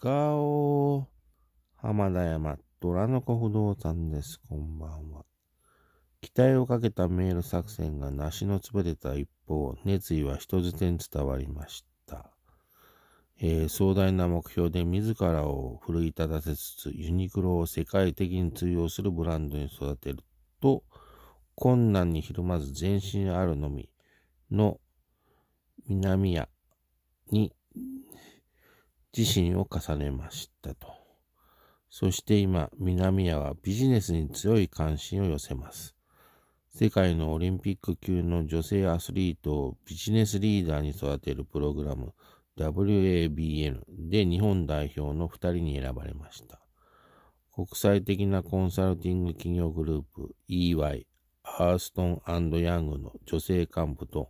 ガー。浜田山、虎の子不動産です。こんばんは。期待をかけたメール作戦が梨のつぶれた一方、熱意は人づてに伝わりました。えー、壮大な目標で自らを奮い立たせつつ、ユニクロを世界的に通用するブランドに育てると、困難にひるまず前進あるのみの南屋に自身を重ねましたと。そして今、南谷はビジネスに強い関心を寄せます。世界のオリンピック級の女性アスリートをビジネスリーダーに育てるプログラム WABN で日本代表の2人に選ばれました。国際的なコンサルティング企業グループ EY アーストンヤングの女性幹部と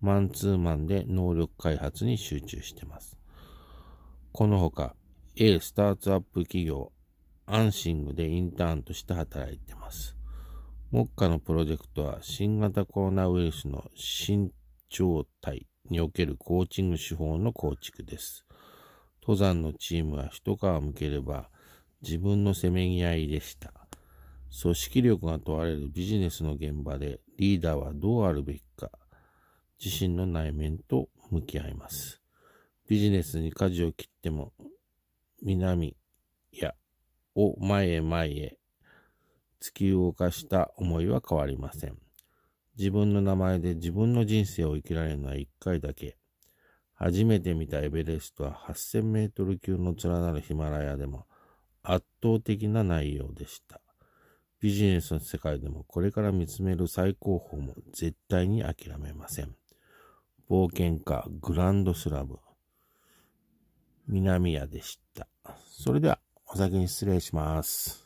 マンツーマンで能力開発に集中しています。このほか、A スタートアップ企業、アンシングでインターンとして働いてます。目下のプロジェクトは新型コロナウイルスの新状態におけるコーチング手法の構築です。登山のチームは一皮むければ自分のせめぎ合いでした。組織力が問われるビジネスの現場でリーダーはどうあるべきか、自身の内面と向き合います。ビジネスに舵を切っても、南やを前へ前へ突き動かした思いは変わりません。自分の名前で自分の人生を生きられるのは一回だけ。初めて見たエベレストは8000メートル級の連なるヒマラヤでも圧倒的な内容でした。ビジネスの世界でもこれから見つめる最高峰も絶対に諦めません。冒険家、グランドスラム、南屋でした。それでは、お先に失礼します。